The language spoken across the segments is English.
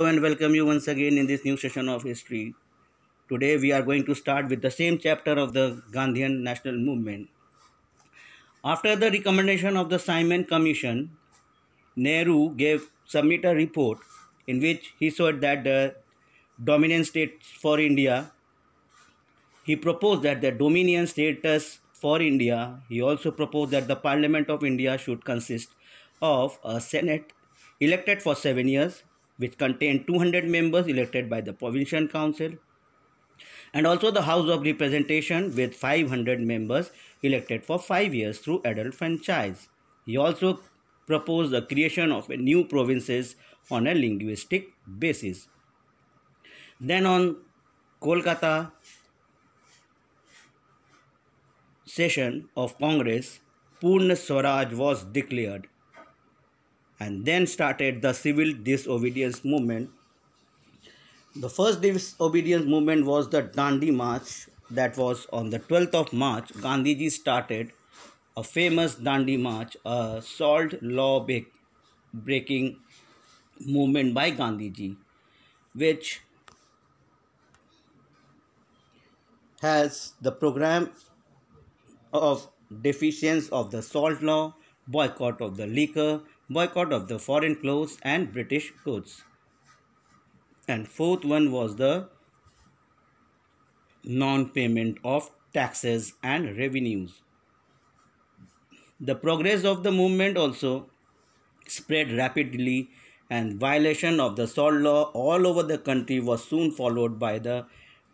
Hello and welcome you once again in this new session of history. Today we are going to start with the same chapter of the Gandhian national movement. After the recommendation of the Simon Commission, Nehru gave submit a report in which he said that the dominion states for India, he proposed that the dominion status for India, he also proposed that the Parliament of India should consist of a Senate elected for seven years which contained 200 members elected by the provincial council and also the House of Representation with 500 members elected for 5 years through adult franchise. He also proposed the creation of new provinces on a linguistic basis. Then on Kolkata session of Congress, Purna Swaraj was declared and then started the civil disobedience movement. The first disobedience movement was the Dandi March that was on the 12th of March. Gandhiji started a famous Dandi March, a salt law breaking movement by Gandhiji, which has the program of defiance of the salt law, boycott of the liquor, boycott of the foreign clothes and British goods. And fourth one was the non-payment of taxes and revenues. The progress of the movement also spread rapidly and violation of the salt law all over the country was soon followed by the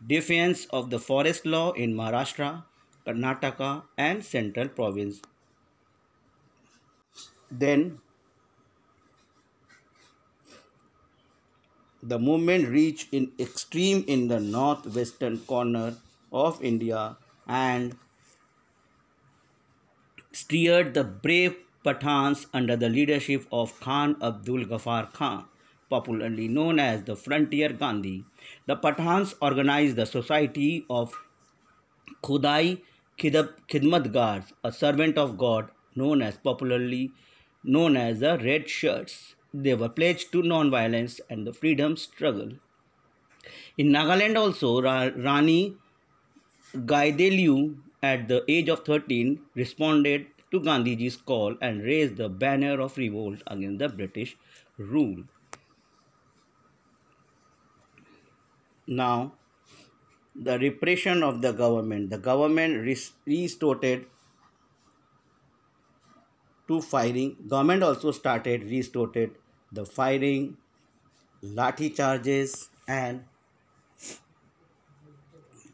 defiance of the forest law in Maharashtra, Karnataka and central province. Then the movement reached in extreme in the northwestern corner of India and steered the brave Pathans under the leadership of Khan Abdul Ghaffar Khan, popularly known as the Frontier Gandhi. The Pathans organized the Society of Khudai Khidmatgars, a servant of God known as popularly known as the Red Shirts they were pledged to non-violence and the freedom struggle. In Nagaland also, Ra- Rani Gaideliu, at the age of 13, responded to Gandhiji's call and raised the banner of revolt against the British rule. Now, the repression of the government. The government resorted to firing. Government also started resorted the firing, lathi charges and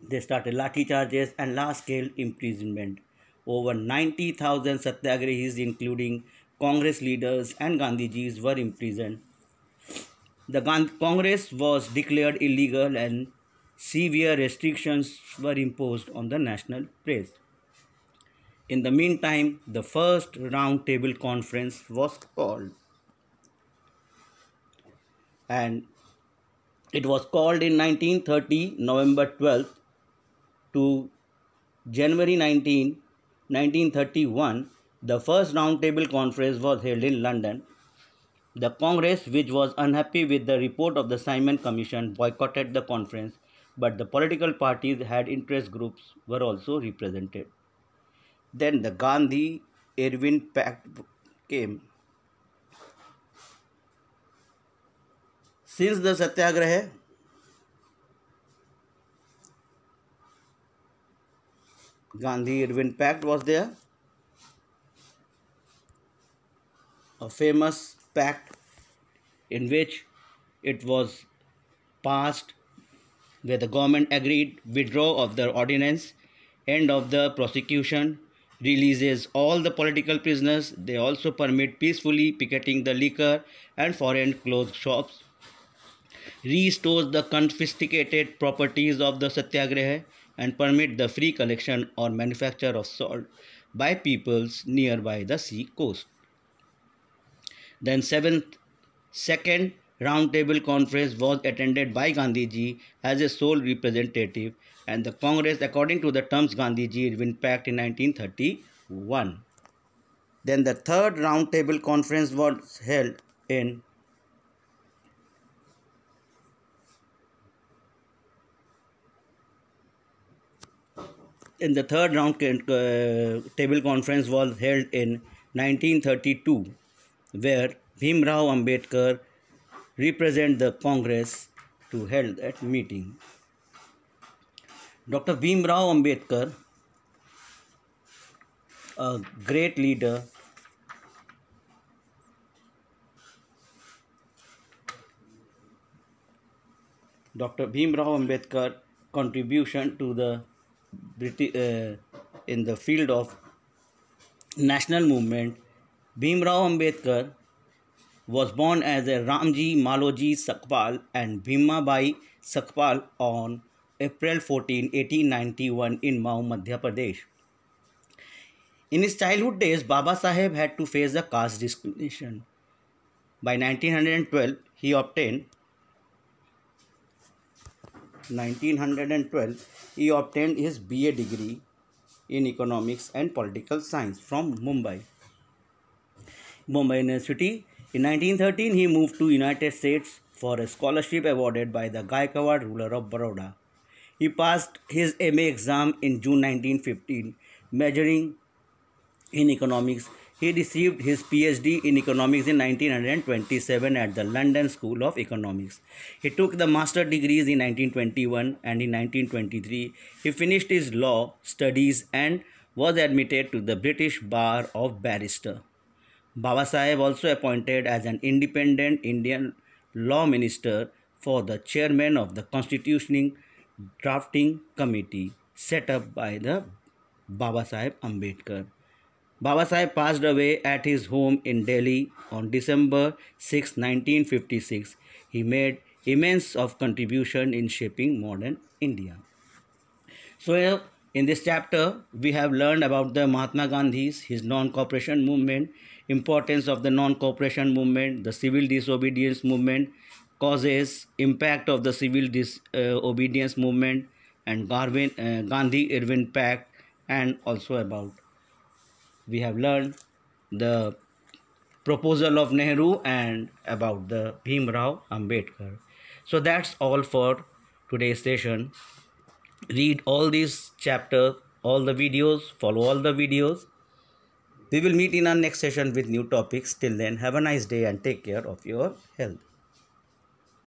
they started lathi charges and large-scale imprisonment. Over 90,000 Satyagrahis including Congress leaders and Gandhijis were imprisoned. The Congress was declared illegal and severe restrictions were imposed on the national press. In the meantime, the first roundtable conference was called and it was called in 1930 November 12th to January 19 1931 the first roundtable conference was held in London the Congress, which was unhappy with the report of the Simon Commission, boycotted the conference, but the political parties had interest groups were also represented. Then the Gandhi Irwin Pact came, since the satyagraha Gandhi Irwin Pact was there. A famous pact in which it was passed where the government agreed withdrawal of the ordinance, end of the prosecution, releases all the political prisoners. They also permit peacefully picketing the liquor and foreign clothes shops restores the confiscated properties of the Satyagraha and permit the free collection or manufacture of salt by peoples nearby the sea coast. Then seventh, second roundtable conference was attended by Gandhi ji as a sole representative and the Congress according to the terms Gandhi ji had been packed in 1931. Then the third roundtable conference was held in in the third round uh, table conference was held in 1932 where Bhimrao Ambedkar represent the Congress to held that meeting. Dr. Bhimrao Ambedkar, a great leader, Dr. Bhimrao Ambedkar contribution to the British, uh, in the field of national movement, Bhimrao Ambedkar was born as a Ramji Maloji Sakpal and Bhimabai Sakpal on April 14, 1891 in Mau, Madhya Pradesh. In his childhood days, Baba Saheb had to face the caste discrimination. By 1912, he obtained 1912, he obtained his BA degree in Economics and Political Science from Mumbai. Mumbai University. In 1913, he moved to United States for a scholarship awarded by the Gaikwad ruler of Baroda. He passed his MA exam in June 1915, majoring in economics he received his PhD in economics in 1927 at the London School of Economics. He took the master degrees in 1921 and in 1923 he finished his law studies and was admitted to the British Bar of Barrister. Baba Sahib also appointed as an independent Indian law minister for the chairman of the constitution drafting committee set up by the Baba Sahib Ambedkar. Babasai passed away at his home in Delhi on December 6, 1956. He made immense of contribution in shaping modern India. So in this chapter, we have learned about the Mahatma Gandhi's, his non-cooperation movement, importance of the non-cooperation movement, the civil disobedience movement, causes, impact of the civil disobedience uh, movement, and Garvin, uh, Gandhi-Irwin Pact, and also about we have learned the proposal of Nehru and about the Bhim Rao Ambedkar. So that's all for today's session. Read all these chapters, all the videos, follow all the videos. We will meet in our next session with new topics. Till then, have a nice day and take care of your health.